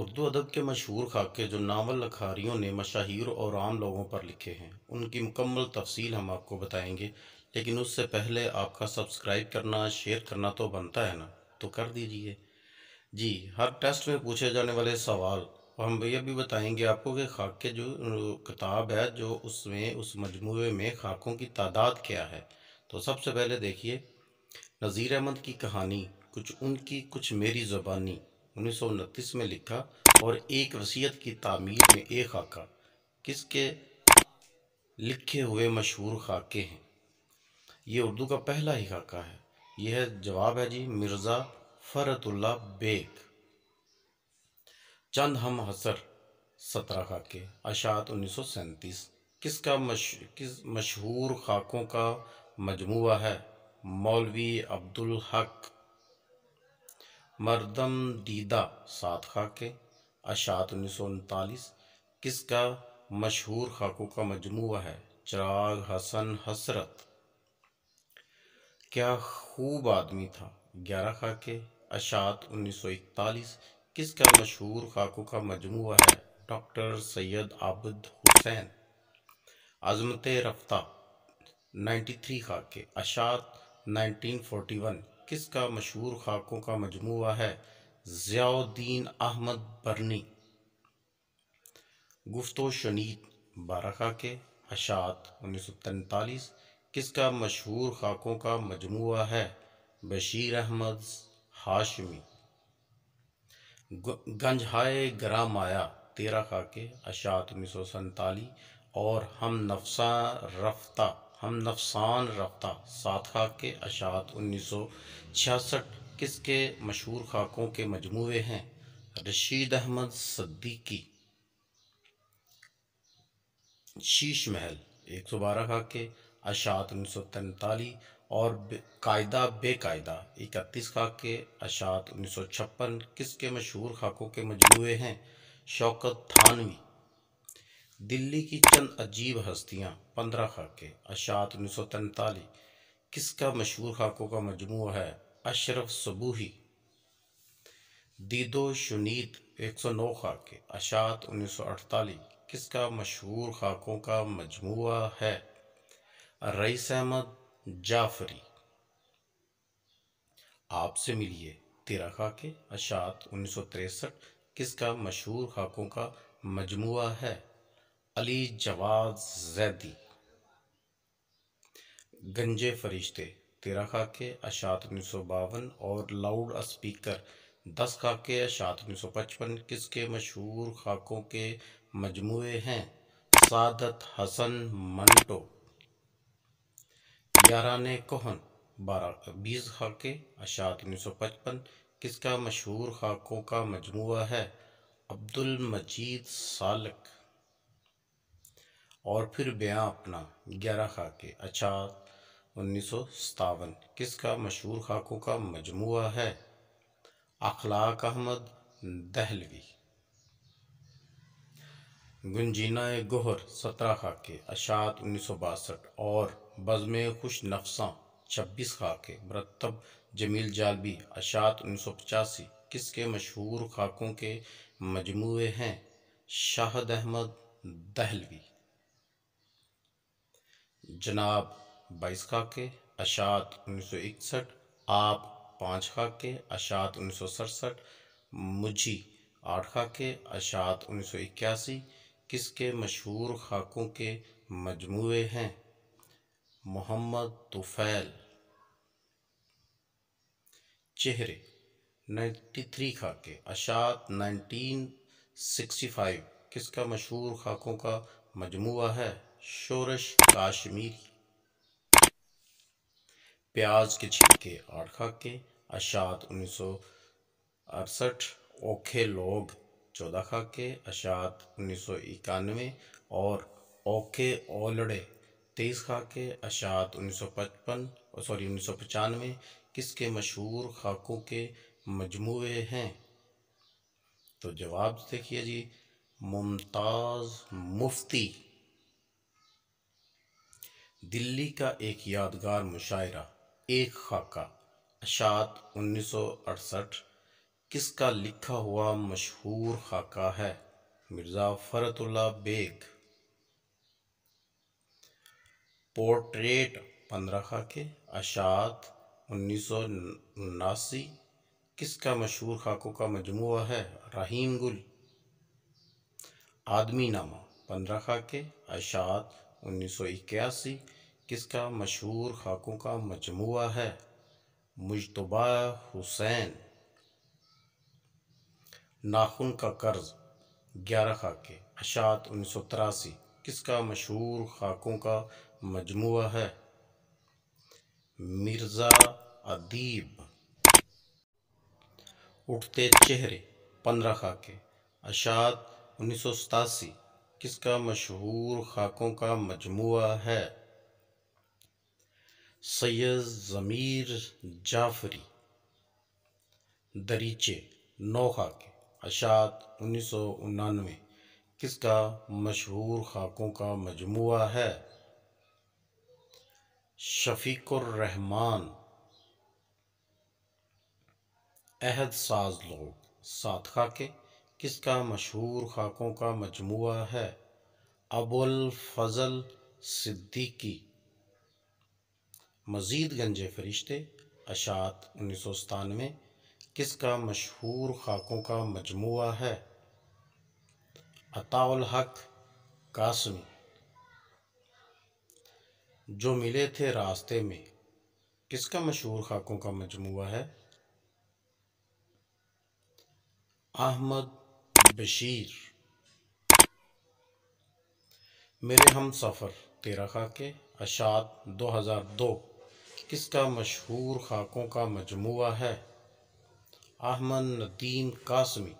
उर्दू अदब के मशहूर खाके जो नावल लखारियों ने मशाहिर और आम लोगों पर लिखे हैं उनकी मुकम्मल तफसील हम आपको बताएंगे लेकिन उससे पहले आपका सब्सक्राइब करना शेयर करना तो बनता है ना तो कर दीजिए जी हर टेस्ट में पूछे जाने वाले सवाल हम यह भी बताएंगे आपको कि खाके जो किताब है जो उसमें उस मजमू में खाकों की तादाद क्या है तो सबसे पहले देखिए नज़ीर अहमद की कहानी कुछ उनकी कुछ मेरी ज़बानी उन्नीस में लिखा और एक वसीयत की तामीर में एक खाका किसके लिखे हुए मशहूर खाके हैं ये उर्दू का पहला ही खाका है यह जवाब है जी मिर्ज़ा फ़रतुल्ला बेग चंद हम हसर सत्रह खाके अशात उन्नीस सौ सैंतीस किसका मश किस मशहूर खाकों का मजमू है मौलवी अब्दुल हक मरदम दीदा सात खाके अशात उन्नीस सौ उनतालीस किसका मशहूर खाकों का मजमू है चिराग हसन हसरत क्या खूब आदमी था ग्यारह खाके अशात उन्नीस सौ इकतालीस किसका मशहूर खाकों का मजमू है डॉक्टर सैयद आबद हुसैन आज़मत रफ्ता 93 खाके अशात 1941 किसका मशहूर खाकों का मजमू है ज़ियाउद्दीन अहमद बरनी गुफ्तो शनीद बारह खाके अशात उन्नीस सौ तैतालीस किसका मशहूर खाकों का मजमू है बशीर अहमद हाशमी गंजहाए ग्रामाया तेरह खाके अशात उन्नीस सौ सैंतालीस और हम नफसा रफ्ता हम नफसान रफ्ता सात खाक के अशात उन्नीस सौ छियासठ किसके मशहूर खाकों के मजमू हैं रशीद अहमद सद्दीकी शीश महल एक सौ बारह खाक के अशात उन्नीस सौ तैंतालीस और कायदा बेकायदा इकतीस खाक के अशात उन्नीस सौ छप्पन किसके मशहूर खाकों के मजमू हैं शौकत थानवी दिल्ली की चंद अजीब हस्तियाँ पंद्रह खाके अशात उन्नीस सौ तैंतालीस किसका मशहूर खाकों का मजमू है अशरफ सबूही दीदो शुनीत एक सौ नौ खाके अशात उन्नीस सौ अड़तालीस किसका मशहूर खाकों का मजमू है रईस अहमद जाफरी आपसे मिलिए तेरा खाके अशात उन्नीस सौ तिरसठ किसका मशहूर खाकों का मजमू है अली जवाद जैदी गंजे फरिश्ते तेरह खाके अशात उन्नीस सौ बावन और लाउड स्पीकर दस खाके अशात उन्नीस सौ पचपन किसके मशहूर खाकों के मजमू हैं सादत हसन मंटो ने कोहन बारह बीस खाके अशात उन्नीस सौ पचपन किसका मशहूर खाकों का मजमू है अब्दुल मजीद सालक और फिर ब्याह अपना ग्यारह खाके अच्छा उन्नीस सौ सतावन किसका मशहूर खाकों का मजमू है अखलाक अहमद दहलवी गुंजीना गोहर सत्रह खाके अशात उन्नीस सौ बासठ और बज़म खुश नफसा छब्बीस खाके मरतब जमील जालबी अशात उन्नीस सौ पचासी किसके मशहूर खाकों के मजमू हैं शाहद अहमद दहलवी जनाब बाईस खाके अशात उन्नीस सौ इकसठ आप पाँच खाके अशात उन्नीस सौ सड़सठ मुझी आठ खाके अशात उन्नीस सौ इक्यासी किसके मशहूर खाकों के मजमू हैं मोहम्मद तुफैल चेहरे 93 खाके अशात 1965 किसका मशहूर खाकों का मजमू है शोरश काश्मीरी प्याज के छिलके आठ खाके अशात उन्नीस सौ अड़सठ ओखे लोग चौदह खाके अशात उन्नीस सौ इक्यानवे और ओखे ओलड़े तेईस खाके अशात उन्नीस सौ पचपन सॉरी उन्नीस सौ पचानवे किसके मशहूर खाकों के मजमू हैं तो जवाब देखिए जी मुमताज़ मुफ्ती दिल्ली का एक यादगार मुशायरा एक खाका अशात 1968 किसका लिखा हुआ मशहूर खाका है मिर्ज़ा फ़रतुल्ला बेग पोर्ट्रेट पंद्रह खाके अशात उन्नीस सौ किसका मशहूर खाकों का मजमू है रहीम गुल आदमी नामा पंद्रह खाके अशात उन्नीस सौ इक्यासी किसका मशहूर खाकों का मजमू है मुशतबा हुसैन नाखुन का कर्ज ग्यारह खाके अशात उन्नीस सौ तिरासी किसका मशहूर खाकों का मजमू है मिर्ज़ा अदीब उठते चेहरे पंद्रह खाके अशात उन्नीस सौ सतासी किसका मशहूर खाकों का मजमू है सैयद ज़मीर जाफरी दरीचे नोखा के अशात उन्नीस सौ किसका मशहूर खाकों का मजमू है रहमान अहद साज लोग सात खाके किसका मशहूर खाकों का मजमू है अबुल फजल सिद्दीकी मज़ीद गंजे फरिश्ते अशात उन्नीस सौ सतानवे किसका मशहूर खाकों का मजमू है अताउल हक कासमी जो मिले थे रास्ते में किसका मशहूर खाकों का मजमू है अहमद बशीर मेरे हम सफ़र तेरा खाके अशात दो हज़ार दो किसका मशहूर खाकों का मजमू है अहमद नदीम कासमी